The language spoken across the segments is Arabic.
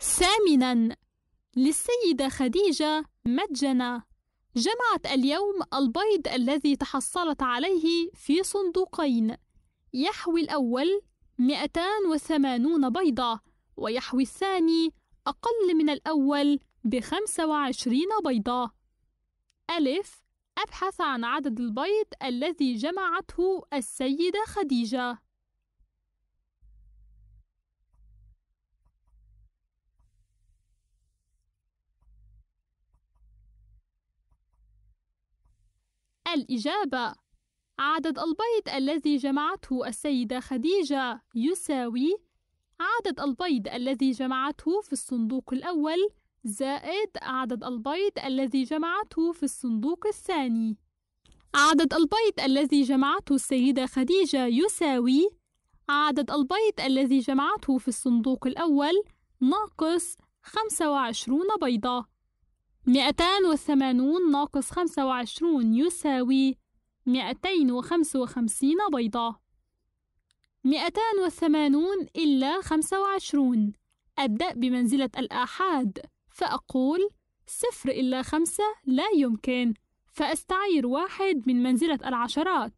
ثامنا للسيدة خديجة مجنة جمعت اليوم البيض الذي تحصلت عليه في صندوقين يحوي الأول 280 بيضة ويحوي الثاني أقل من الأول ب 25 بيضة ألف أبحث عن عدد البيض الذي جمعته السيدة خديجة الإجابة عدد البيض الذي جمعته السيدة خديجة يساوي عدد البيض الذي جمعته في الصندوق الأول زائد عدد البيض الذي جمعته في الصندوق الثاني عدد البيض الذي جمعته السيدة خديجة يساوي عدد البيض الذي جمعته في الصندوق الأول ناقص 25 بيضة 280 ناقص 25 يساوي 255 بيضة 280 إلا 25 أبدأ بمنزلة الآحاد فأقول صفر إلا خمسة لا يمكن فأستعير واحد من منزلة العشرات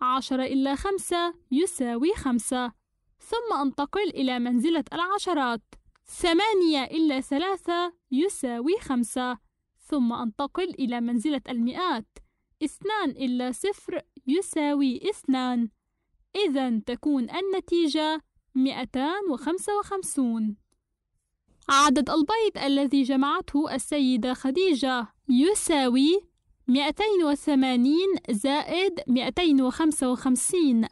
عشرة إلا خمسة يساوي خمسة ثم أنتقل إلى منزلة العشرات ثمانية إلا ثلاثة يساوي خمسة ثم أنتقل إلى منزلة المئات اثنان إلا صفر يساوي اثنان إذا تكون النتيجة مئتان وخمسة وخمسون عدد البيض الذي جمعته السيدة خديجة يساوي مئتين وثمانين زائد مئتين وخمسة وخمسين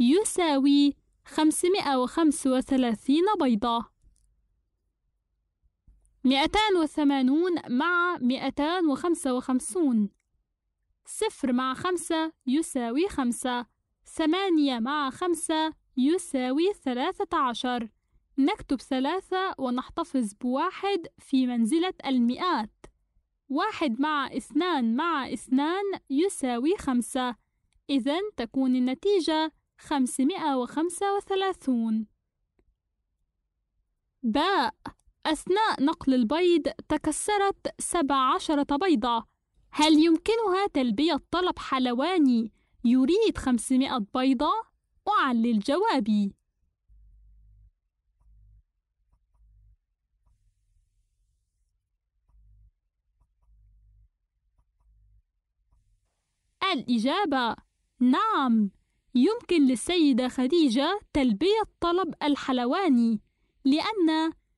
يساوي خمسمائة وثلاثين بيضة 280 مع 255 صفر مع خمسة يساوي خمسة ثمانية مع خمسة يساوي ثلاثة عشر نكتب ثلاثة ونحتفظ بواحد في منزلة المئات واحد مع اثنان مع اثنان يساوي خمسة إذا تكون النتيجة خمسمائة وخمسة وثلاثون باء أثناء نقل البيض تكسرت 17 بيضة هل يمكنها تلبية طلب حلواني يريد 500 بيضة؟ أعلل جوابي الإجابة نعم يمكن للسيدة خديجة تلبية طلب الحلواني لأن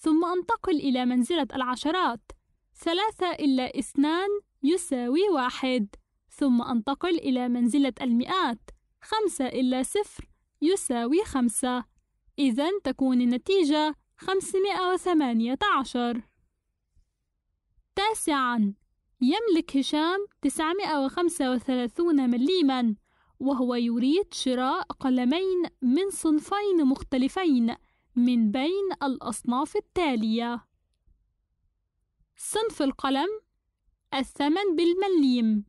ثم أنتقل إلى منزلة العشرات ثلاثة إلا اثنان يساوي واحد ثم أنتقل إلى منزلة المئات خمسة إلا صفر يساوي خمسة إذا تكون النتيجة خمسمائة وثمانية عشر تاسعا يملك هشام تسعمائة وخمسة وثلاثون مليما وهو يريد شراء قلمين من صنفين مختلفين من بين الأصناف التالية: صنف القلم الثمن بالمليم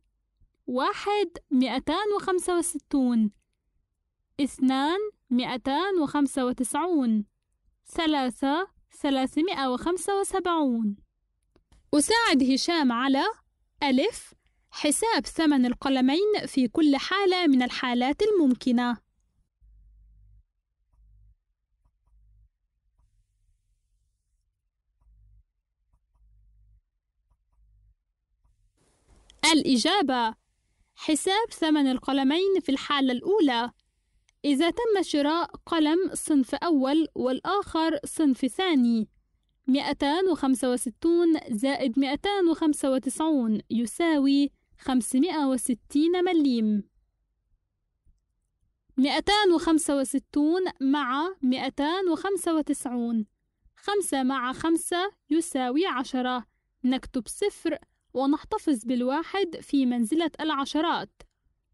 واحد مئتان وخمسة وستون اثنان مئتان وخمسة وتسعون ثلاثة ثلاثمائة وخمسة وسبعون أساعد هشام على ألف حساب ثمن القلمين في كل حالة من الحالات الممكنة الإجابة حساب ثمن القلمين في الحالة الأولى إذا تم شراء قلم صنف أول والآخر صنف ثاني 265 زائد 295 يساوي 560 مليم 265 مع 295 5 مع 5 يساوي 10 نكتب صفر ونحتفظ بالواحد في منزلة العشرات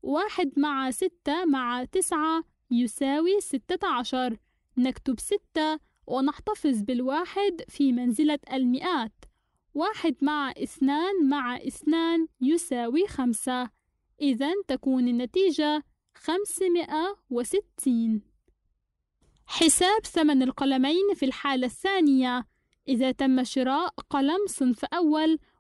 واحد مع ستة مع تسعة يساوي ستة عشر نكتب ستة ونحتفظ بالواحد في منزلة المئات واحد مع اثنان مع اثنان يساوي خمسة إذا تكون النتيجة خمسمائة وستين حساب ثمن القلمين في الحالة الثانية إذا تم شراء قلم صنف أول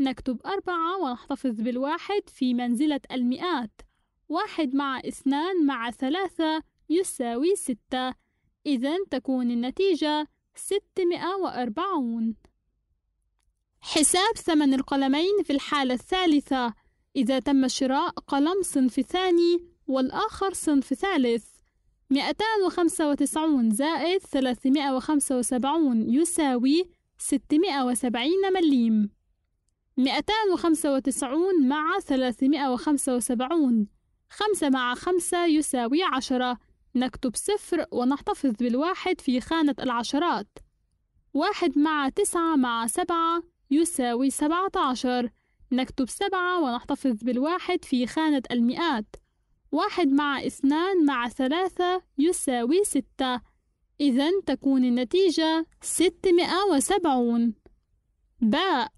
نكتب أربعة ونحتفظ بالواحد في منزلة المئات واحد مع اثنان مع ثلاثة يساوي ستة إذا تكون النتيجة ستمائة وأربعون حساب ثمن القلمين في الحالة الثالثة إذا تم شراء قلم صنف ثاني والآخر صنف ثالث 295 زائد 375 يساوي 670 مليم 295 مع 375 خمسة مع خمسة يساوي عشرة نكتب صفر ونحتفظ بالواحد في خانة العشرات واحد مع تسعة مع سبعة يساوي سبعة عشر نكتب سبعة ونحتفظ بالواحد في خانة المئات واحد مع اثنان مع ثلاثة يساوي ستة إذا تكون النتيجة ستمائة وسبعون باء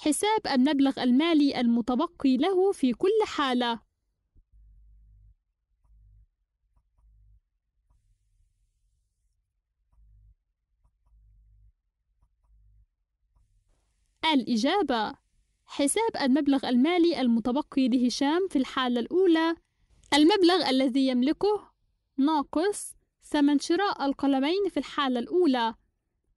حساب المبلغ المالي المتبقي له في كل حالة الإجابة حساب المبلغ المالي المتبقي لهشام في الحالة الأولى المبلغ الذي يملكه ناقص ثمن شراء القلمين في الحالة الأولى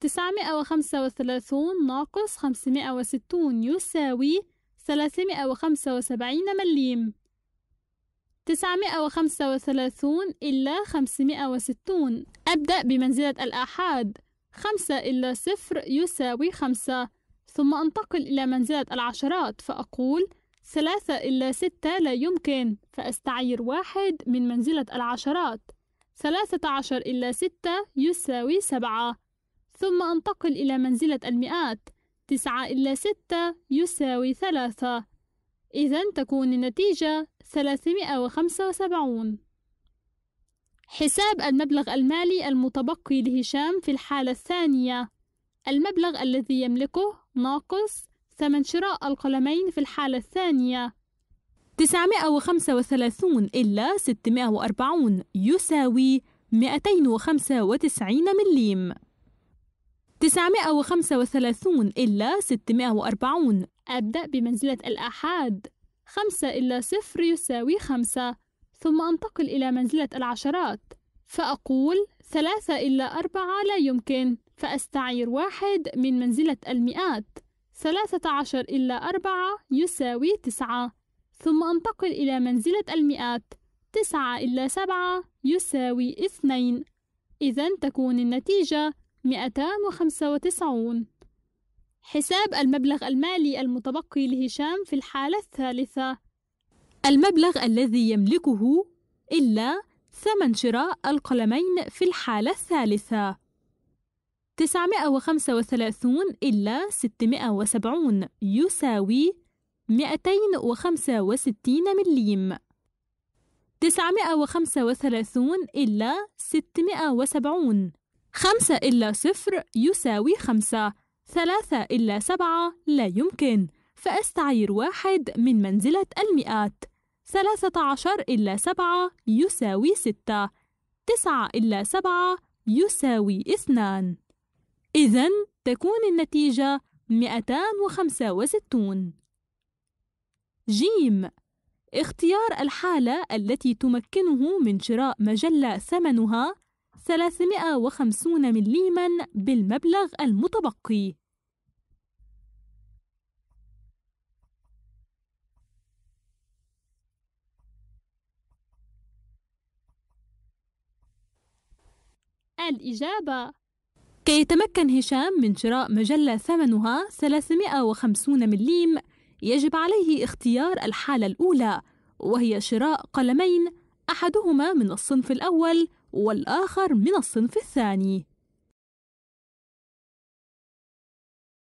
935 ناقص 560 يساوي 375 مليم 935 إلا 560 أبدأ بمنزلة الآحاد 5 إلا 0 يساوي 5 ثم أنتقل إلى منزلة العشرات فأقول 3 إلا 6 لا يمكن فأستعير واحد من منزلة العشرات 13 إلا 6 يساوي 7 ثم أنتقل إلى منزلة المئات تسعة إلا ستة يساوي ثلاثة إذا تكون النتيجة 375 حساب المبلغ المالي المتبقي لهشام في الحالة الثانية المبلغ الذي يملكه ناقص ثمن شراء القلمين في الحالة الثانية 935 إلا 640 يساوي 295 مليم 935 إلا 640 أبدأ بمنزلة الآحاد 5 إلا 0 يساوي 5 ثم أنتقل إلى منزلة العشرات فأقول 3 إلا 4 لا يمكن فأستعير واحد من منزلة المئات 13 إلا 4 يساوي 9 ثم أنتقل إلى منزلة المئات 9 إلا 7 يساوي 2 إذا تكون النتيجة 295 حساب المبلغ المالي المتبقي لهشام في الحالة الثالثة المبلغ الذي يملكه إلا ثمن شراء القلمين في الحالة الثالثة 935 إلا 670 يساوي 265 مليم 935 إلا 670 خمسة إلا صفر يساوي خمسة ثلاثة إلا سبعة لا يمكن فأستعير واحد من منزلة المئات ثلاثة عشر إلا سبعة يساوي ستة تسعة إلا سبعة يساوي اثنان إذن تكون النتيجة 265 جيم اختيار الحالة التي تمكنه من شراء مجلة ثمنها 350 مليما بالمبلغ المتبقي الإجابة كي يتمكن هشام من شراء مجلة ثمنها 350 مليم يجب عليه اختيار الحالة الأولى وهي شراء قلمين أحدهما من الصنف الأول والآخر من الصنف الثاني